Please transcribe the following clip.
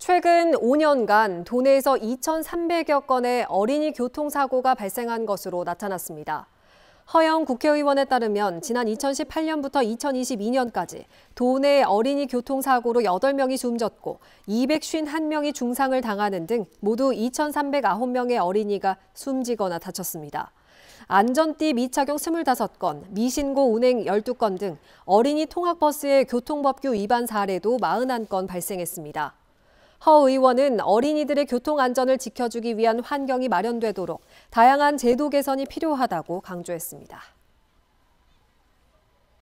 최근 5년간 도내에서 2,300여 건의 어린이 교통사고가 발생한 것으로 나타났습니다. 허영 국회의원에 따르면 지난 2018년부터 2022년까지 도내 어린이 교통사고로 8명이 숨졌고 251명이 중상을 당하는 등 모두 2,309명의 어린이가 숨지거나 다쳤습니다. 안전띠 미착용 25건, 미신고 운행 12건 등 어린이 통학버스의 교통법규 위반 사례도 41건 발생했습니다. 허 의원은 어린이들의 교통 안전을 지켜주기 위한 환경이 마련되도록 다양한 제도 개선이 필요하다고 강조했습니다.